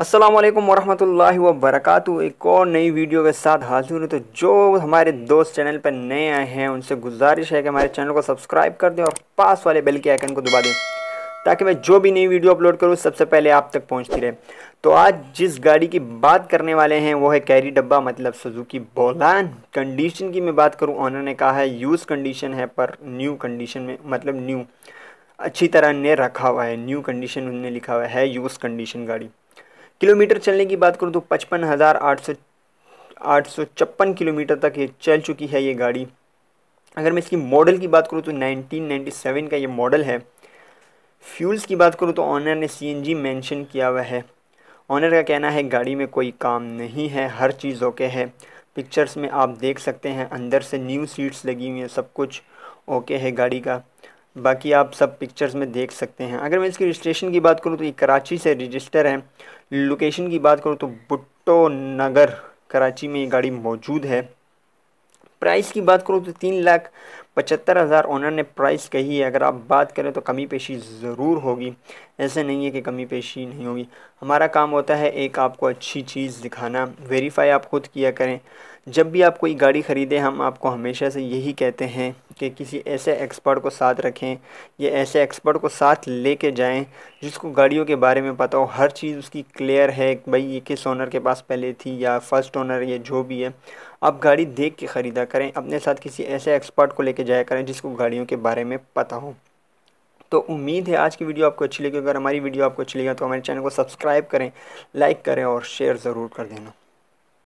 अस्सलाम वालेकुम वरहमतुल्लाहि एक और नई वीडियो के साथ हाजिर हूँ तो जो हमारे दोस्त चैनल पर नए आए हैं उनसे गुजारिश है कि हमारे चैनल को सब्सक्राइब कर दें और पास वाले बेल के आइकन को दबा दें ताकि मैं जो भी नई वीडियो अपलोड करूँ सबसे पहले आप तक पहुँचती रहे तो आज जिस गाड़ी की बात करने वाले हैं वो है कैरी डब्बा मतलब सुजुकी बोलान कंडीशन की मैं बात करूँ ऑनर ने कहा है यूज़ कंडीशन है पर न्यू कंडीशन में मतलब न्यू अच्छी तरह ने रखा हुआ है न्यू कंडीशन उन्होंने लिखा हुआ है यूज़ कंडीशन गाड़ी किलोमीटर चलने की बात करूँ तो पचपन हज़ार आठ सौ आठ सौ छप्पन किलोमीटर तक ये चल चुकी है ये गाड़ी अगर मैं इसकी मॉडल की बात करूँ तो 1997 का ये मॉडल है फ्यूल्स की बात करूँ तो ऑनर ने सीएनजी मेंशन किया हुआ है ऑनर का कहना है गाड़ी में कोई काम नहीं है हर चीज़ ओके है पिक्चर्स में आप देख सकते हैं अंदर से न्यू सीट्स लगी हुई हैं सब कुछ ओके है गाड़ी का बाकी आप सब पिक्चर्स में देख सकते हैं अगर मैं इसकी रजिस्ट्रेशन की बात करूँ तो ये कराची से रजिस्टर है लोकेशन की बात करूँ तो भुट्टो नगर कराची में ये गाड़ी मौजूद है प्राइस की बात करूँ तो तीन लाख पचहत्तर हज़ार ओनर ने प्राइस कही है अगर आप बात करें तो कमी पेशी ज़रूर होगी ऐसे नहीं है कि कमी पेशी नहीं होगी हमारा काम होता है एक आपको अच्छी चीज़ दिखाना वेरीफाई आप ख़ुद किया करें जब भी आप कोई गाड़ी ख़रीदें हम आपको हमेशा से यही कहते हैं कि किसी ऐसे एक्सपर्ट को साथ रखें या ऐसे एक्सपर्ट को साथ ले कर जाएँ जिसको गाड़ियों के बारे में पता हो हर चीज़ उसकी क्लियर है भाई ये किस ओनर के पास पहले थी या फ़र्स्ट ओनर या जो भी है आप गाड़ी देख के ख़रीदा करें अपने साथ किसी ऐसे एक्सपर्ट को लेके जाया करें जिसको गाड़ियों के बारे में पता हो तो उम्मीद है आज की वीडियो आपको अच्छी लगी अगर हमारी वीडियो आपको अच्छी लगी तो हमारे चैनल को सब्सक्राइब करें लाइक करें और शेयर ज़रूर कर देना